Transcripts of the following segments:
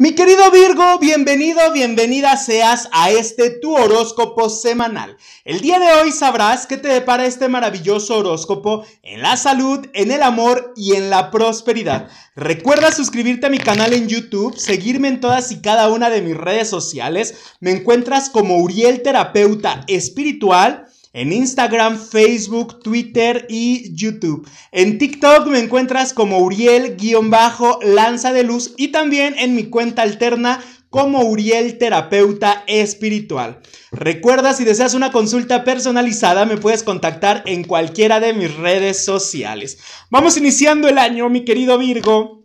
Mi querido Virgo, bienvenido, bienvenida seas a este tu horóscopo semanal. El día de hoy sabrás qué te depara este maravilloso horóscopo en la salud, en el amor y en la prosperidad. Recuerda suscribirte a mi canal en YouTube, seguirme en todas y cada una de mis redes sociales. Me encuentras como Uriel Terapeuta Espiritual en Instagram, Facebook, Twitter y YouTube. En TikTok me encuentras como Uriel-Lanza de Luz y también en mi cuenta alterna como Uriel Terapeuta Espiritual. Recuerda, si deseas una consulta personalizada, me puedes contactar en cualquiera de mis redes sociales. Vamos iniciando el año, mi querido Virgo.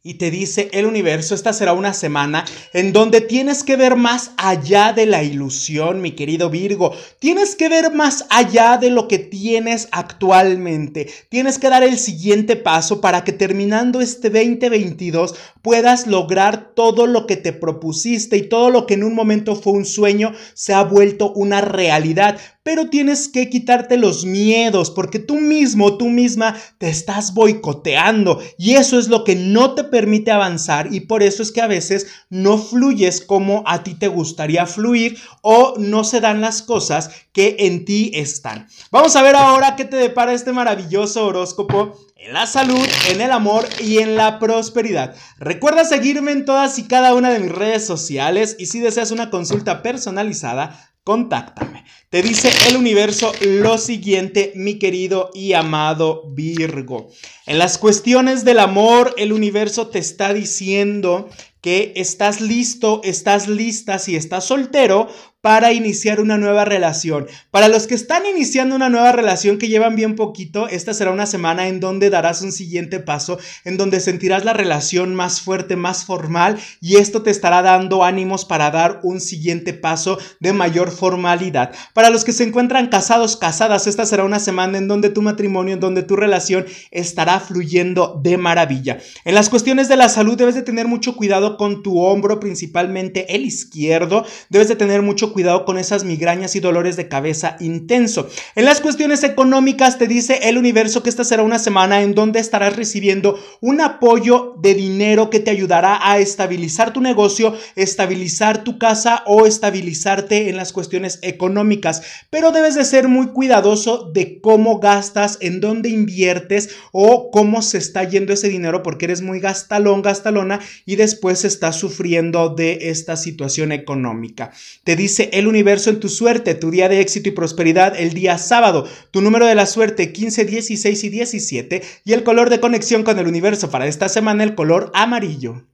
Y te dice el universo, esta será una semana en donde tienes que ver más allá de la ilusión, mi querido Virgo. Tienes que ver más allá de lo que tienes actualmente. Tienes que dar el siguiente paso para que terminando este 2022 puedas lograr todo lo que te propusiste y todo lo que en un momento fue un sueño se ha vuelto una realidad. Pero tienes que quitarte los miedos porque tú mismo, tú misma te estás boicoteando y eso es lo que no te permite avanzar y por eso es que a veces no fluyes como a ti te gustaría fluir o no se dan las cosas que en ti están. Vamos a ver ahora qué te depara este maravilloso horóscopo en la salud, en el amor y en la prosperidad. Recuerda seguirme en todas y cada una de mis redes sociales y si deseas una consulta personalizada, contáctame. Te dice el universo lo siguiente, mi querido y amado Virgo. En las cuestiones del amor, el universo te está diciendo que estás listo, estás lista, si estás soltero, para iniciar una nueva relación. Para los que están iniciando una nueva relación que llevan bien poquito, esta será una semana en donde darás un siguiente paso, en donde sentirás la relación más fuerte, más formal y esto te estará dando ánimos para dar un siguiente paso de mayor formalidad. Para los que se encuentran casados, casadas, esta será una semana en donde tu matrimonio, en donde tu relación estará fluyendo de maravilla. En las cuestiones de la salud debes de tener mucho cuidado con tu hombro, principalmente el izquierdo. Debes de tener mucho cuidado cuidado con esas migrañas y dolores de cabeza intenso. En las cuestiones económicas te dice el universo que esta será una semana en donde estarás recibiendo un apoyo de dinero que te ayudará a estabilizar tu negocio, estabilizar tu casa o estabilizarte en las cuestiones económicas. Pero debes de ser muy cuidadoso de cómo gastas, en dónde inviertes o cómo se está yendo ese dinero porque eres muy gastalón, gastalona y después estás sufriendo de esta situación económica. Te dice el universo en tu suerte, tu día de éxito y prosperidad, el día sábado, tu número de la suerte 15, 16 y 17 y el color de conexión con el universo para esta semana, el color amarillo.